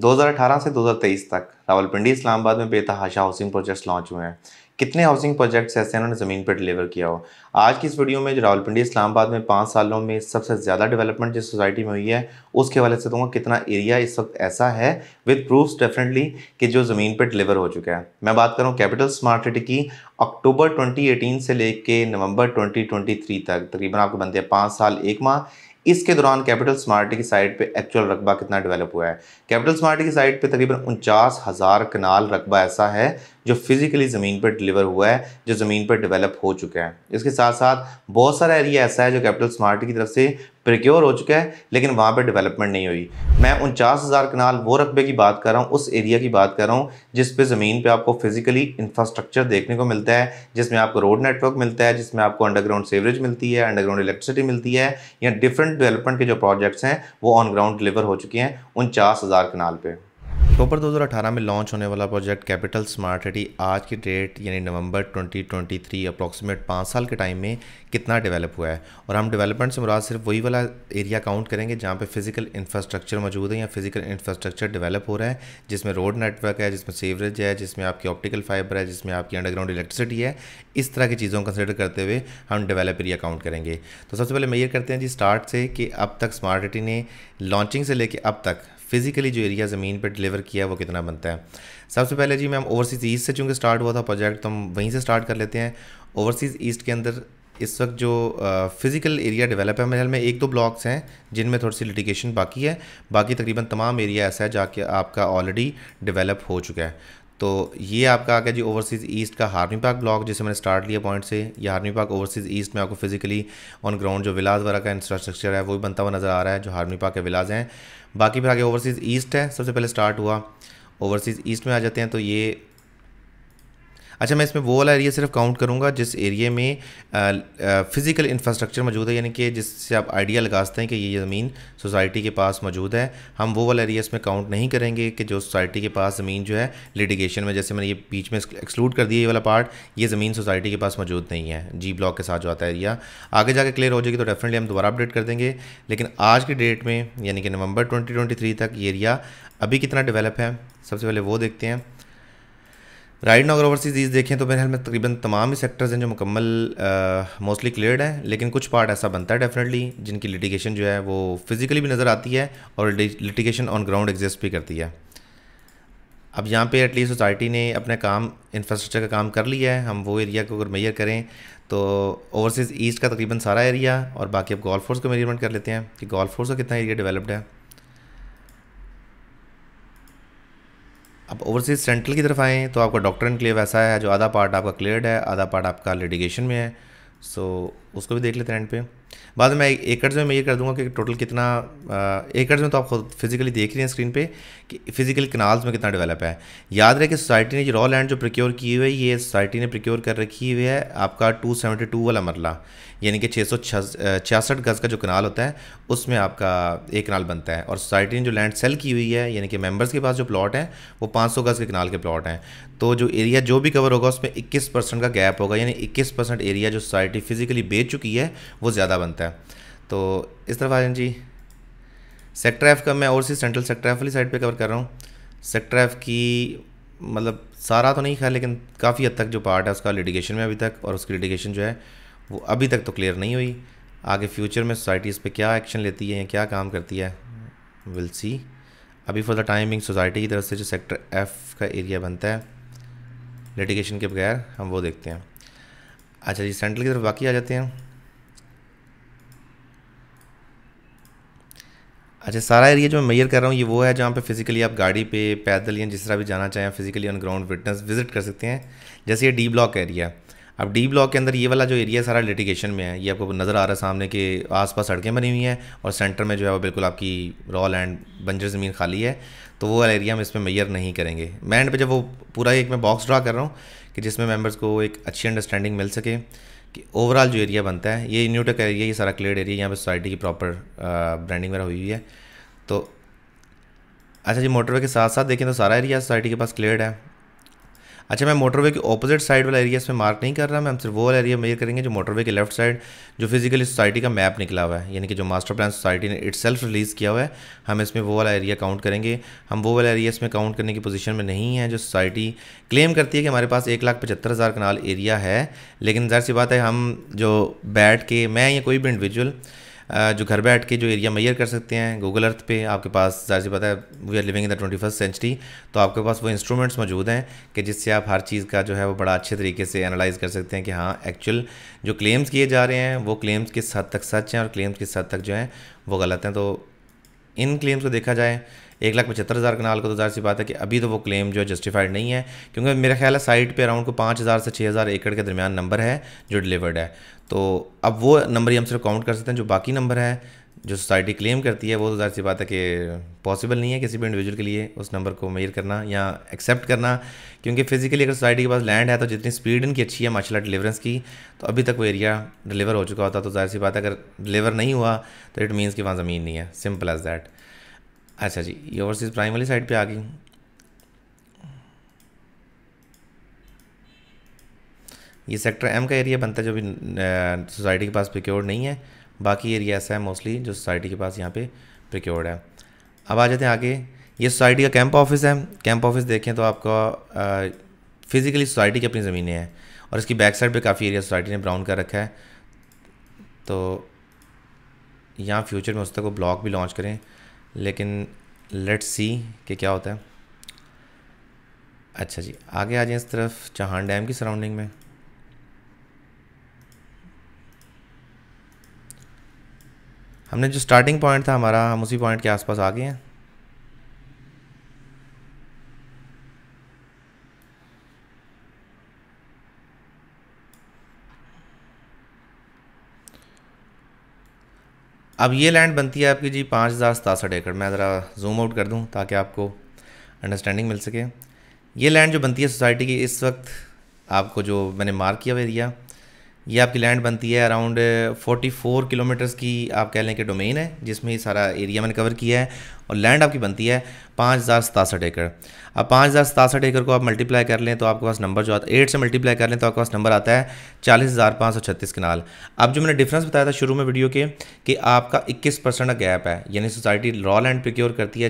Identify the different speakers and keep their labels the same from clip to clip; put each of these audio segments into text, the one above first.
Speaker 1: 2018 से 2023 तक रावलपिंडी इस्लामाबाद में बेतहाशा हाउसिंग प्रोजेक्ट्स लॉन्च हुए हैं कितने हाउसिंग प्रोजेक्ट्स ऐसे उन्होंने ज़मीन पर डिलीवर किया हो आज की इस वीडियो में जो रावलपिंडी इस्लामाबाद में पाँच सालों में सबसे ज़्यादा डेवलपमेंट जिस सोसाइटी में हुई है उसके हवाले से दूंगा कितना एरिया इस वक्त ऐसा है विद प्रूफ डेफिनेटली कि जो ज़मीन पर डिलीवर हो चुका है मैं बात करूँ कैपिटल स्मार्ट सिटी की अक्टूबर ट्वेंटी से लेकर नवंबर ट्वेंटी तक तकरीबन आपके बनते हैं पाँच साल एक माह इसके दौरान कैपिटल स्मार्टी की साइड पे एक्चुअल रकबा कितना डेवलप हुआ है कैपिटल स्मार्टी की साइड पे तकरीबन उनचास हज़ार कनाल रकबा ऐसा है जो फिज़िकली ज़मीन पर डिलीवर हुआ है जो ज़मीन पर डेवलप हो चुका है इसके साथ साथ बहुत सारा एरिया ऐसा है जो कैपिटल स्मार्ट की तरफ से प्रिक्योर हो चुका है लेकिन वहाँ पर डेवलपमेंट नहीं हुई मैं उनचास हज़ार कनाल वो रकबे की बात कर रहा हूँ उस एरिया की बात कर रहा हूँ जिस पे ज़मीन पे आपको फिज़िकली इंफ्रास्ट्रक्चर देखने को मिलता है जिसमें आपको रोड नेटवर्क मिलता है जिसमें आपको अंडरग्राउंड सेवरेज मिलती है अंडरग्राउंड इलेक्ट्रिसिटी मिलती है या डिफरेंट डेवलपमेंट के जो प्रोजेक्ट्स हैं वो ऑन ग्राउंड डिलीवर हो चुके हैं उनचास हज़ार कनाल पर अक्टूबर 2018 में लॉन्च होने वाला प्रोजेक्ट कैपिटल स्मार्ट सिटी आज की डेट यानी नवंबर 2023 अप्रॉक्सीमेट पाँच साल के टाइम में कितना डेवलप हुआ है और हम डेवलपमेंट से मुराद सिर्फ वही वाला एरिया काउंट करेंगे जहाँ पे फिजिकल इंफ्रास्ट्रक्चर मौजूद है या फिजिकल इंफ्रास्ट्रक्चर डेवलप हो रहा है जिसमें रोड नेटवर्क है जिसमें सीवरेज है जिसमें आपकी ऑप्टिकल फाइबर है जिसमें आपकी अंडरग्राउंड इलेक्ट्रिसिटी है इस तरह की चीज़ों को कंसिडर करते हुए हम डेवलप एरिया काउंट करेंगे तो सबसे पहले मैं ये करते हैं जी स्टार्ट से कि अब तक स्मार्ट सिटी ने लॉन्चिंग से लेके अब तक फिज़िकली जो एरिया ज़मीन पर डिलीवर किया वो कितना बनता है सबसे पहले जी मैम ओवरसीज़ ईस्ट से चूँकि स्टार्ट हुआ था प्रोजेक्ट तो हम वहीं से स्टार्ट कर लेते हैं ओवरसीज़ ईस्ट के अंदर इस वक्त जो फिज़िकल एरिया डेवलप है मेरे में एक दो ब्लॉक्स हैं जिनमें थोड़ी सी लिटिगेशन बाकी है बाकी तकरीबन तमाम एरिया ऐसा है जाके आपका ऑलरेडी डेवलप हो चुका है तो ये आपका आ गया जी ओवरसीज़ ईस्ट का हार्मी पार्क ब्लॉक जिसे मैंने स्टार्ट लिया पॉइंट से ये हार्मी पार्क ओवरसीज़ ईस्ट में आपको फिजिकली ऑन ग्राउंड जो विलाज वगैरह का इंफ्रास्ट्रक्चर है वो भी बनता हुआ नज़र आ रहा है जो हार्मी पार्क के विलाज हैं बाकी फिर आगे ओवरसीज़ ईस्ट है सबसे पहले स्टार्ट हुआ ओवरसीज़ ईस्ट में आ जाते हैं तो ये अच्छा मैं इसमें वो वाला एरिया सिर्फ काउंट करूँगा जिस एरिए में फ़िज़िकल इंफ्रास्ट्रक्चर मौजूद है यानी कि जिससे आप आइडिया लगा सकते हैं कि ये ज़मीन सोसाइटी के पास मौजूद है हम वो वाला एरिया इसमें काउंट नहीं करेंगे कि जो सोसाइटी के पास ज़मीन जो है लिटिगेशन में जैसे मैंने ये बीच में एक्सक्लूड कर दिया ये वाला पार्ट ये ज़मीन सोसाइटी के पास मौजूद नहीं है जी ब्लॉक के साथ जो आता है एरिया आगे जाके क्लियर हो जाएगी तो डेफिनेटली हम दोबारा अपडेट कर देंगे लेकिन आज की डेट में यानी कि नवंबर 2023 तक ये एरिया अभी कितना डेवलप है सबसे पहले वो देखते हैं राइट नाउ अगर ओवरसीज ईज देखें तो मेरे ख्याल में तकरीबन तमाम ही सेक्टर्स हैं जो मुकम्मल मोस्टली क्लियर हैं लेकिन कुछ पार्ट ऐसा बनता है डेफिनेटली जिनकी लिटिगेशन जो है वो फिजिकली भी नज़र आती है और लिटिगेशन ऑन ग्राउंड एग्जिस्ट भी करती है अब यहाँ पे एटलीस्ट सोसाइटी ने अपने काम इंफ्रास्ट्रक्चर का काम कर लिया है हम वो एरिया को अगर मैयर करें तो ओवरसीज़ ईस्ट का तकरीबन सारा एरिया और बाकी अब गोल्फ फोर्स का मेजरमेंट कर लेते हैं कि गोल्फ फोर्स का कितना एरिया डेवलप्ड है अब ओवरसीज सेंट्रल की तरफ आएँ तो आपका डॉक्टर क्लेव ऐसा है जो आधा पार्ट आपका क्लियर है आधा पार्ट आपका लिटिगेशन में है सो उसको भी देख लेते हैं एंड पे बाद में एकड़ में मैं ये कर दूंगा कि टोटल कितना एकड़ में तो आप खुद फिजिकली देख रहे हैं स्क्रीन पे कि फिजिकल कनाल्स में कितना डेवलप है याद रहे कि सोसाइटी ने जो रॉ लैंड जो प्रिक्योर की हुई है ये सोसाइटी ने प्रिक्योर कर रखी हुई है आपका टू सेवेंटी टू वाला मरला यानी कि छः सौ छियासठ गज़ का जो कनाल होता है उसमें आपका एक कनाल बनता है और सोसाइटी ने जो लैंड सेल की हुई है यानी कि मेम्बर्स के पास जो प्लाट हैं वो पाँच सौ गज़ के कनाल के प्लाट हैं तो जो एरिया जो भी कवर होगा उसमें इक्कीस परसेंट का गैप होगा यानी इक्कीस परसेंट एरिया जो सोसाइटी फिजिकली बेच चुकी है वो ज़्यादा बनता है तो इस तरफ आ जी सेक्टर एफ का मैं और सी सेंट्रल सेक्टर एफ वाली साइड पे कवर कर रहा हूँ सेक्टर एफ की मतलब सारा तो नहीं खा लेकिन काफ़ी हद तक जो पार्ट है उसका लिटिगेशन में अभी तक और उसकी लिटिगेशन जो है वो अभी तक तो क्लियर नहीं हुई आगे फ्यूचर में सोसाइटी इस पर क्या एक्शन लेती है या क्या काम करती है विल सी अभी फॉर द टाइमिंग सोसाइटी की तरफ से जो सेक्टर एफ का एरिया बनता है लिटिगेशन के बगैर हम वो देखते हैं अच्छा जी सेंट्रल की तरफ बाकी आ जाते हैं अच्छा सारा एरिया जो मैं मैयर कर रहा हूँ ये वो है जहाँ पे फिजिकली आप गाड़ी पे पैदल या जिस तरह भी जाना चाहें physically on ground witness visit कर सकते हैं जैसे ये डी ब्लॉक एरिया अब डी ब्लॉक के अंदर ये वाला जो एरिया सारा लिटिगेशन में है ये आपको नज़र आ रहा है सामने के आसपास सड़कें बनी हुई हैं और सेंटर में जो है वो बिल्कुल आपकी रॉ लैंड बंजर ज़मीन खाली है तो वो वाला एरिया हम इसमें मैयर नहीं करेंगे मैं एंड पे जब वो पूरा एक मैं बॉक्स ड्रा कर रहा हूँ कि जिसमें मेम्बर्स को एक अच्छी अंडरस्टैंडिंग मिल सके कि ओवरऑल जो एरिया बनता है ये न्यूटक एरिया ये सारा क्लियर एरिया यहाँ पे सोसाइटी की प्रॉपर ब्रांडिंग वगैरह हुई हुई है तो अच्छा जी मोटरवे के साथ साथ देखें तो सारा एरिया सोसाइटी के पास क्लियर है अच्छा मैं मोटरवे के ऑपोजिट साइड वाला एरिया इसमें मार्क नहीं कर रहा मैं हम सिर्फ वो वाला एरिया मेयर करेंगे जो मोटरवे के लेफ्ट साइड जो फिजिकली सोसाइटी का मैप निकला हुआ है यानी कि जो मास्टर प्लान सोसाइटी ने इट रिलीज़ किया हुआ है हम इसमें वो वाला एरिया काउंट करेंगे हम वो वाला एरिया इसमें काउंट करने की पोजिशन में नहीं है जो सोसाइटी क्लेम करती है कि हमारे पास एक लाख पचहत्तर हज़ार कनाल एरिया है लेकिन ज़ाहिर सी बात है हम जो बैठ के मैं या कोई भी इंडिविजुअल जो घर बैठ के जो एरिया मैयर कर सकते हैं गूगल अर्थ पे आपके पास जाहिर पता है we are living in the twenty first century तो आपके पास वो इंस्ट्रूमेंट्स मौजूद हैं कि जिससे आप हर चीज़ का जो है वो बड़ा अच्छे तरीके से एनालाइज कर सकते हैं कि हाँ एक्चुअल जो क्लेम्स किए जा रहे हैं वो क्लेम्स किस हद तक सच हैं और क्लेम्स किस हद तक जो हैं वो गलत हैं तो इन क्लेम्स को देखा जाए एक लाख पचहत्तर हज़ार कनाल को तो जाहिर सी बात है कि अभी तो वो क्लेम जो है जस्टिफाइड नहीं है क्योंकि मेरा ख्याल है साइट पे अराउंड को पाँच हज़ार से छः हज़ार एकड़ के दरमियान नंबर है जो डिलीवर्ड है तो अब वो नंबर ही हम सिर्फ काउंट कर सकते हैं जो बाकी नंबर है जो सोसाइटी क्लेम करती है वो तो जाहिर सी बात है कि पॉसिबल नहीं है किसी भी इंडिविजुअल के लिए उस नंबर को मेयर करना या एक्सेप्ट करना क्योंकि फिजिकली अगर सोसाइटी के पास लैंड है तो जितनी स्पीड इनकी अच्छी है माशाल्लाह डिलीवरेंस की तो अभी तक वो एरिया डिलीवर हो चुका होता तो जाहिर सी बात है अगर डिलीवर नहीं हुआ तो इट मीन्स कि वहाँ ज़मीन नहीं है सिंपल एज दैट अच्छा जी ये ओवरसीज प्राइम वाली साइड पे आ गई ये सेक्टर एम का एरिया बनता है जो भी सोसाइटी के पास प्रिक्योर्ड नहीं है बाकी एरिया ऐसा है मोस्टली जो सोसाइटी के पास यहाँ पे प्रिक्योर्ड है अब आ जाते हैं आगे ये सोसाइटी का कैंप ऑफिस है कैंप ऑफिस देखें तो आपका फिज़िकली सोसाइटी की अपनी ज़मीनें हैं और इसकी बैक साइड पे काफ़ी एरिया सोसाइटी ने ब्राउन कर रखा है तो यहाँ फ्यूचर में उस तक वो ब्लॉक भी लॉन्च करें लेकिन लेट्स सी कि क्या होता है अच्छा जी आगे आ जाए इस तरफ चहान डैम की सराउंडिंग में हमने जो स्टार्टिंग पॉइंट था हमारा हम उसी पॉइंट के आसपास आ गए हैं अब ये लैंड बनती है आपकी जी पाँच हज़ार सतासठ एकड़ मैं ज़रा जूम आउट कर दूँ ताकि आपको अंडरस्टैंडिंग मिल सके ये लैंड जो बनती है सोसाइटी की इस वक्त आपको जो मैंने मार्क किया हुआ एरिया ये आपकी लैंड बनती है अराउंड 44 किलोमीटर्स की आप कह लें कि डोमेन है जिसमें सारा एरिया मैंने कवर किया है और लैंड आपकी बनती है पाँच हज़ार सतासठ एकड़ अब पाँच हज़ार सतासठ एकड़ को आप मल्टीप्लाई कर लें तो आपके पास नंबर जो आता है एट से मल्टीप्लाई कर लें तो आपके पास नंबर आता है चालीस हज़ार पाँच सौ छत्तीस कनाल अब जो मैंने डिफरेंस बताया था शुरू में वीडियो के कि आपका इक्कीस परसेंट गैप है यानी सोसाइटी रॉ लैंड प्रिक्योर करती है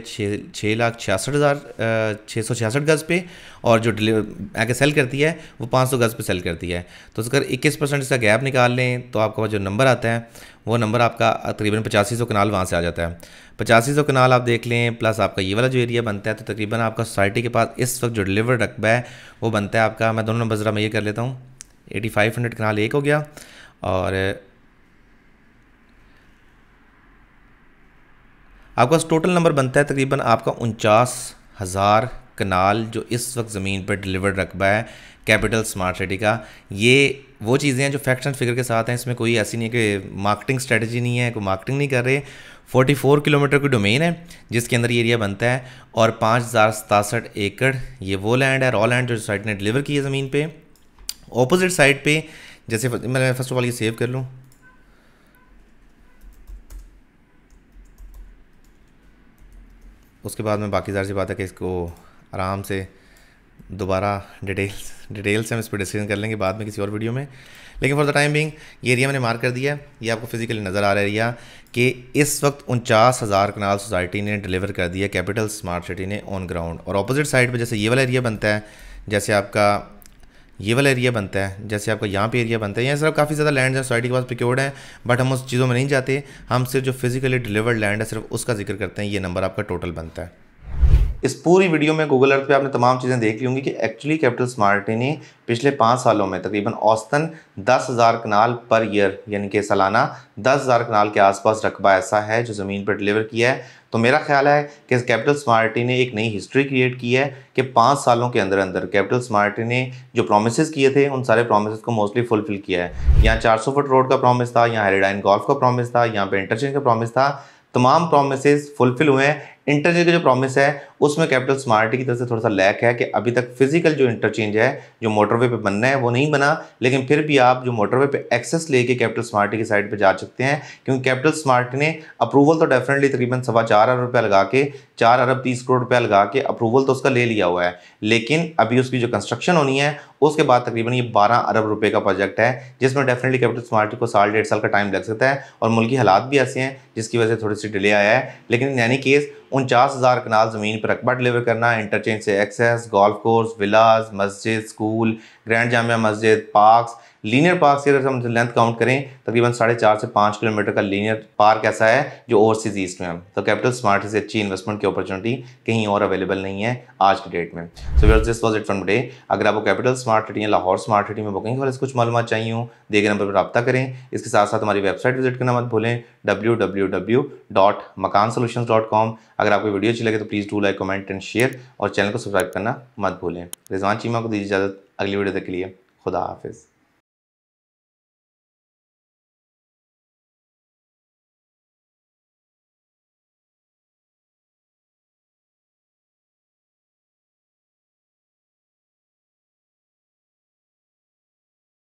Speaker 1: छः लाख छियासठ हज़ार छः सौ छियासठ गज़ पे और जो डिलीवर आगे सेल करती है वो पाँच सौ गज़ पर सेल करती है तो अगर इक्कीस परसेंट परसेंट उसका गैप निकाल लें तो आपका जो नंबर आता है वो नंबर आपका तकरीबन पचासी सौ कनाल वहाँ से आ जाता है पचासी सौ कनाल आप देख लें प्लस आपका ये वाला जो एरिया बनता है तो तकरीबन आपका सोसाइटी के पास इस वक्त जो डिलीवर रकबा है वो बनता है आपका मैं दोनों नंबर ज़रा मैं ये कर लेता हूँ एटी फाइव हंड्रेड कनाल एक हो गया और आपका टोटल नंबर बनता है तकरीबन आपका उनचास हज़ार कनाल जो इस वक्त ज़मीन पर डिलीवर रकबा है कैपिटल स्मार्ट सिटी का ये वो चीज़ें हैं जो फैक्ट एंड फिगर के साथ हैं इसमें कोई ऐसी नहीं है कि मार्केटिंग स्ट्रेटजी नहीं है कोई मार्केटिंग नहीं कर रहे 44 किलोमीटर की डोमेन है जिसके अंदर ये एरिया बनता है और पाँच हज़ार एकड़ ये वो लैंड है रॉ लैंड जो सोसाइटी ने डिलीवर की है ज़मीन पर ऑपोजिट साइड पर जैसे मैं फर्स्ट ऑफ ऑल ये सेव कर लूँ उसके बाद में बाकी ज़ार सी बात है कि इसको आराम से दोबारा डिटेल्स डिटेल्स हम इस पर डिस्कशन कर लेंगे बाद में किसी और वीडियो में लेकिन फॉर द टाइम बिंग ये एरिया मैंने मार्क कर दिया ये आपको फिजिकली नज़र आ रहा एरिया कि इस वक्त उनचास हज़ार कनाल सोसाइटी ने डिलीवर कर दिया कैपिटल स्मार्ट सिटी ने ऑन ग्राउंड और अपोजिट साइड पर जैसे ये वाला एरिया बनता है जैसे आपका ये वाला एरिया बनता है जैसे आपका यहाँ पे एरिया बनता है यहाँ सिर्फ काफ़ी ज़्यादा लैंड है सोसाइटी के पास प्रिक्योर्ड हैं बट हम उस चीज़ों में नहीं जाते हम सिर्फ जो फिजिकली डिलीवर्ड लैंड है सिर्फ उसका जिक्र करते हैं ये नंबर आपका टोटल बनता है इस पूरी वीडियो में गूगल अर्थ पे आपने तमाम चीज़ें देख ली होंगी कि एक्चुअली कैपिटल स्मार्ट ने पिछले पाँच सालों में तकरीबन औसतन दस हज़ार कनाल पर ईयर यानी कि सालाना दस हज़ार कनाल के आसपास रकबा ऐसा है जो ज़मीन पर डिलीवर किया है तो मेरा ख्याल है कि इस कैपिटल स्मार्ट ने एक नई हिस्ट्री क्रिएट की है कि पाँच सालों के अंदर अंदर कैपिटल स्मार्ट ने जो प्रोमिस किए थे उन सारे प्रोमिस को मोस्टली फुलफिल किया है यहाँ चार सौ फुट रोड का प्रोमिस था यहाँ हेरीडाइन गोल्फ का प्रोमिस था यहाँ पर इंटरचेंज का प्रोमिस था तमाम प्रोमिस फुलफिल हुए हैं इंटरचेंज का जो प्रॉमिस है उसमें कैपिटल स्मार्ट की तरफ से थोड़ा सा लैक है कि अभी तक फिजिकल जो इंटरचेंज है जो मोटरवे पे बनना है वो नहीं बना लेकिन फिर भी आप जो मोटरवे पे एक्सेस लेके कैपिटल स्मार्ट की साइड पे जा सकते हैं क्योंकि कैपिटल स्मार्ट ने अप्रूवल तो डेफिनेटली तकरीबन सवा चार अरब रुपया लगा के चार अरब तीस करोड़ रुपया लगा के अप्रूवल तो उसका ले लिया हुआ है लेकिन अभी उसकी जो कंस्ट्रक्शन होनी है उसके बाद तकरीबन ये बारह अरब रुपये का प्रोजेक्ट है जिसमें डेफिनेटली कैपिटल स्मार्ट को साल डेढ़ साल का टाइम लग सकता है और मुल्की हालात भी ऐसे हैं जिसकी वजह से थोड़ी सी डिले आया है लेकिन इन एनी केस उनचास हज़ार कनाल ज़मीन पर रकबा डिलीवर करना इंटरचेंज से एक्सेस गोल्फ कोर्स विलाज मस्जिद स्कूल ग्रैंड जामिया मस्जिद पार्कस लीनियर पार्क से अगर हम लेंथ काउंट करें तकरीबन साढ़े चार से पाँच किलोमीटर का लीनियर पार्क ऐसा है जो ओवरसीज ईस्ट में है तो कैपिटल स्मार्ट से अच्छी इन्वेस्टमेंट की अपॉर्चुनिटी कहीं और अवेलेबल नहीं है आज की डेट में so where's this was it from day अगर आपको कैपिटल स्मार्ट सिटी या लाहौर स्मार्ट सिटी में बुकिंग वाले कुछ मालूम चाहिए हूँ देखे नंबर पर रब्ता करें इसके साथ साथ हमारी वेबसाइट विजिट करना मत भूलें W W W dot Makaan dot com अगर आपको वीडियो अच्छी लगे तो please do like comment and share और चैनल को सब्सक्राइब करना मत भूलें रिजवान चीमा को दीजिए इजाज़त अगली वीडियो तक के लिए खुदा हाफिज़